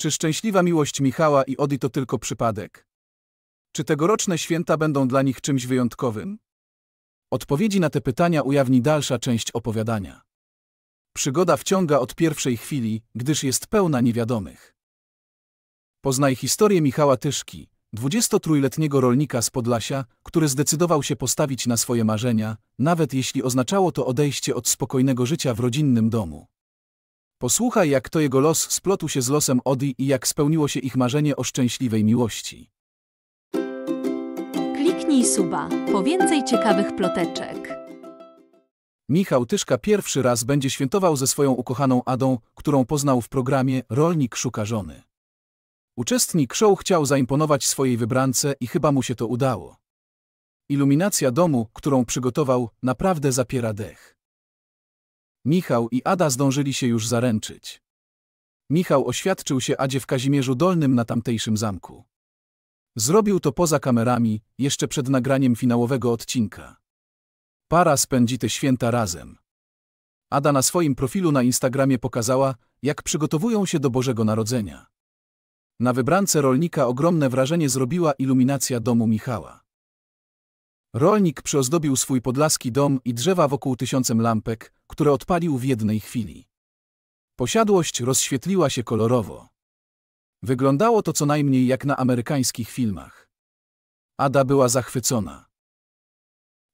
Czy szczęśliwa miłość Michała i Odi to tylko przypadek? Czy tegoroczne święta będą dla nich czymś wyjątkowym? Odpowiedzi na te pytania ujawni dalsza część opowiadania. Przygoda wciąga od pierwszej chwili, gdyż jest pełna niewiadomych. Poznaj historię Michała Tyszki, 23-letniego rolnika z Podlasia, który zdecydował się postawić na swoje marzenia, nawet jeśli oznaczało to odejście od spokojnego życia w rodzinnym domu. Posłuchaj, jak to jego los splotł się z losem Odi i jak spełniło się ich marzenie o szczęśliwej miłości. Kliknij suba po więcej ciekawych ploteczek. Michał Tyszka pierwszy raz będzie świętował ze swoją ukochaną Adą, którą poznał w programie Rolnik szuka żony. Uczestnik show chciał zaimponować swojej wybrance i chyba mu się to udało. Iluminacja domu, którą przygotował, naprawdę zapiera dech. Michał i Ada zdążyli się już zaręczyć. Michał oświadczył się Adzie w Kazimierzu Dolnym na tamtejszym zamku. Zrobił to poza kamerami, jeszcze przed nagraniem finałowego odcinka. Para spędzi te święta razem. Ada na swoim profilu na Instagramie pokazała, jak przygotowują się do Bożego Narodzenia. Na wybrance rolnika ogromne wrażenie zrobiła iluminacja domu Michała. Rolnik przyozdobił swój podlaski dom i drzewa wokół tysiącem lampek, które odpalił w jednej chwili. Posiadłość rozświetliła się kolorowo. Wyglądało to co najmniej jak na amerykańskich filmach. Ada była zachwycona.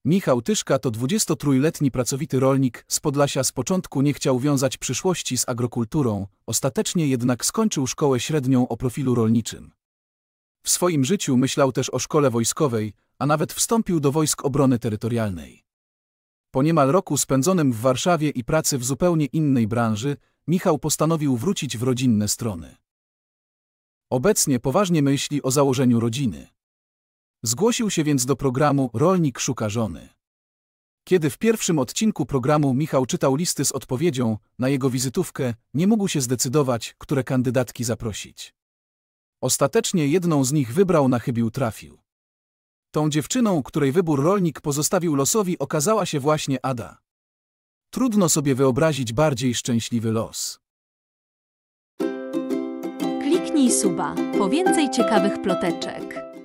Michał Tyszka to 23-letni pracowity rolnik z Podlasia z początku nie chciał wiązać przyszłości z agrokulturą, ostatecznie jednak skończył szkołę średnią o profilu rolniczym. W swoim życiu myślał też o szkole wojskowej, a nawet wstąpił do wojsk obrony terytorialnej. Po niemal roku spędzonym w Warszawie i pracy w zupełnie innej branży, Michał postanowił wrócić w rodzinne strony. Obecnie poważnie myśli o założeniu rodziny. Zgłosił się więc do programu Rolnik szuka żony. Kiedy w pierwszym odcinku programu Michał czytał listy z odpowiedzią na jego wizytówkę, nie mógł się zdecydować, które kandydatki zaprosić. Ostatecznie jedną z nich wybrał na chybił trafił. Tą dziewczyną, której wybór rolnik pozostawił losowi okazała się właśnie Ada. Trudno sobie wyobrazić bardziej szczęśliwy los. Kliknij suba po więcej ciekawych ploteczek.